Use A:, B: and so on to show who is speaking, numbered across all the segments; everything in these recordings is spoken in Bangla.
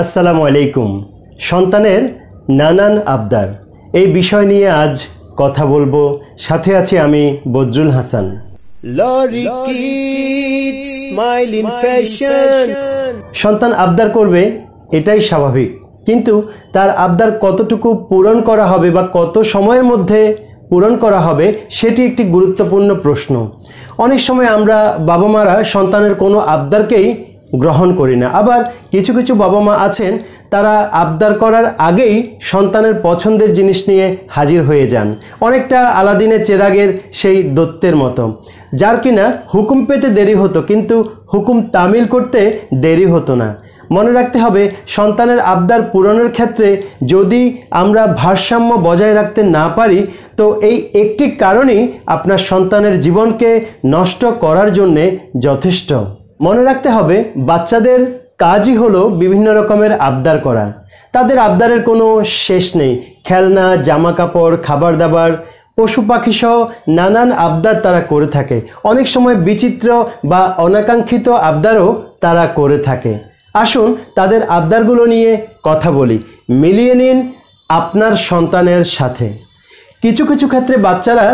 A: আসসালামু আলাইকুম সন্তানের নানান আবদার এই বিষয় নিয়ে আজ কথা বলবো সাথে আছি আমি বদরুল হাসান সন্তান আবদার করবে এটাই স্বাভাবিক কিন্তু তার আবদার কতটুকু পূরণ করা হবে বা কত সময়ের মধ্যে পূরণ করা হবে সেটি একটি গুরুত্বপূর্ণ প্রশ্ন অনেক সময় আমরা বাবা মারা সন্তানের কোনো আবদারকেই গ্রহণ করি না আবার কিছু কিছু বাবা মা আছেন তারা আবদার করার আগেই সন্তানের পছন্দের জিনিস নিয়ে হাজির হয়ে যান অনেকটা আলাদিনের চেরাগের সেই দত্তের মতো যার কিনা হুকুম পেতে দেরি হতো কিন্তু হুকুম তামিল করতে দেরি হতো না মনে রাখতে হবে সন্তানের আবদার পূরণের ক্ষেত্রে যদি আমরা ভারসাম্য বজায় রাখতে না পারি তো এই একটি কারণই আপনার সন্তানের জীবনকে নষ্ট করার জন্যে যথেষ্ট মনে রাখতে হবে বাচ্চাদের কাজই হলো বিভিন্ন রকমের আবদার করা তাদের আবদারের কোনো শেষ নেই খেলনা জামা কাপড় খাবার দাবার পশু পাখি সহ নানান আবদার তারা করে থাকে অনেক সময় বিচিত্র বা অনাকাঙ্ক্ষিত আবদারও তারা করে থাকে আসুন তাদের আবদারগুলো নিয়ে কথা বলি মিলিয়ে নিন আপনার সন্তানের সাথে কিছু কিছু ক্ষেত্রে বাচ্চারা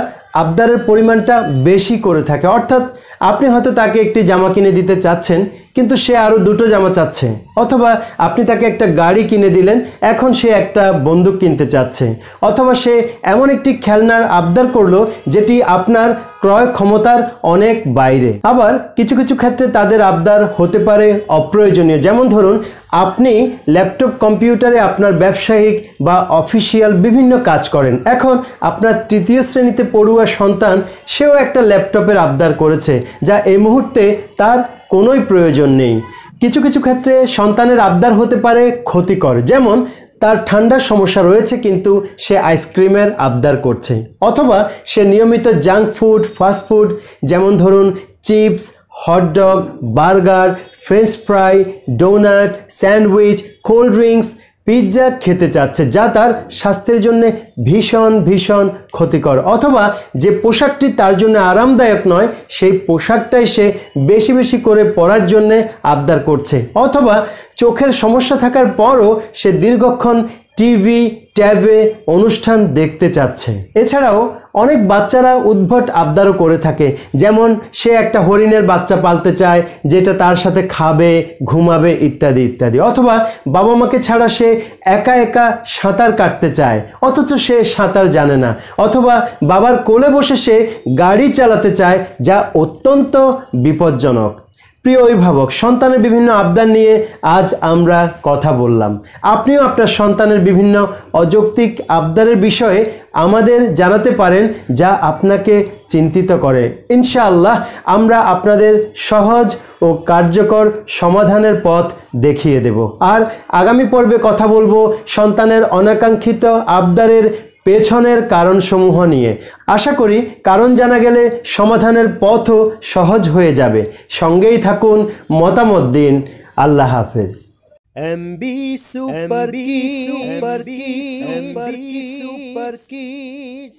A: আবদারের পরিমাণটা বেশি করে থাকে অর্থাৎ আপনি হয়তো তাকে একটি জামা কিনে দিতে চাচ্ছেন কিন্তু সে আরও দুটো জামা চাচ্ছে অথবা আপনি তাকে একটা গাড়ি কিনে দিলেন এখন সে একটা বন্দুক কিনতে চাচ্ছে অথবা সে এমন একটি খেলনার আবদার করলো যেটি আপনার ক্রয় ক্ষমতার অনেক বাইরে আবার কিছু কিছু ক্ষেত্রে তাদের আবদার হতে পারে অপ্রয়োজনীয় যেমন ধরুন আপনি ল্যাপটপ কম্পিউটারে আপনার ব্যবসায়িক বা অফিসিয়াল বিভিন্ন কাজ করেন এখন আপনার তৃতীয় শ্রেণীতে পড়ুয়া সন্তান সেও একটা ল্যাপটপের আবদার করেছে যা এই মুহূর্তে তার কোনোই প্রয়োজন নেই কিছু কিছু ক্ষেত্রে সন্তানের আবদার হতে পারে ক্ষতিকর যেমন তার ঠান্ডার সমস্যা রয়েছে কিন্তু সে আইসক্রিমের আবদার করছে অথবা সে নিয়মিত জাঙ্ক ফুড ফাস্ট ফুড যেমন ধরুন chips hot dog burger French fry donut sandwich cold drinks pizza খেতে চাচ্ছে যা তার স্বাস্থ্যের জন্য ভীষণ ভীষণ ক্ষতিকর অথবা যে পোশাকটি তার জন্য আরামদায়ক নয় সেই পোশাকটাই সে বেশি বেশি করে পরার জন্যে আবদার করছে অথবা চোখের সমস্যা থাকার পরও সে দীর্ঘক্ষণ টিভি ট্যাবে অনুষ্ঠান দেখতে চাচ্ছে এছাড়াও অনেক বাচ্চারা উদ্ভট আবদারও করে থাকে যেমন সে একটা হরিণের বাচ্চা পালতে চায় যেটা তার সাথে খাবে ঘুমাবে ইত্যাদি ইত্যাদি অথবা বাবা মাকে ছাড়া সে একা একা সাঁতার কাটতে চায় অথচ সে সাঁতার জানে না অথবা বাবার কোলে বসে সে গাড়ি চালাতে চায় যা অত্যন্ত বিপজ্জনক প্রিয় অভিভাবক সন্তানের বিভিন্ন আবদার নিয়ে আজ আমরা কথা বললাম আপনিও আপনার সন্তানের বিভিন্ন অযৌক্তিক আবদারের বিষয়ে আমাদের জানাতে পারেন যা আপনাকে চিন্তিত করে ইনশাআল্লাহ আমরা আপনাদের সহজ ও কার্যকর সমাধানের পথ দেখিয়ে দেব আর আগামী পর্বে কথা বলবো সন্তানের অনাকাঙ্ক্ষিত আবদারের পেছনের কারণসমূহ নিয়ে আশা করি কারণ জানা গেলে সমাধানের পথও সহজ হয়ে যাবে সঙ্গেই থাকুন মতামত দিন আল্লাহ হাফেজ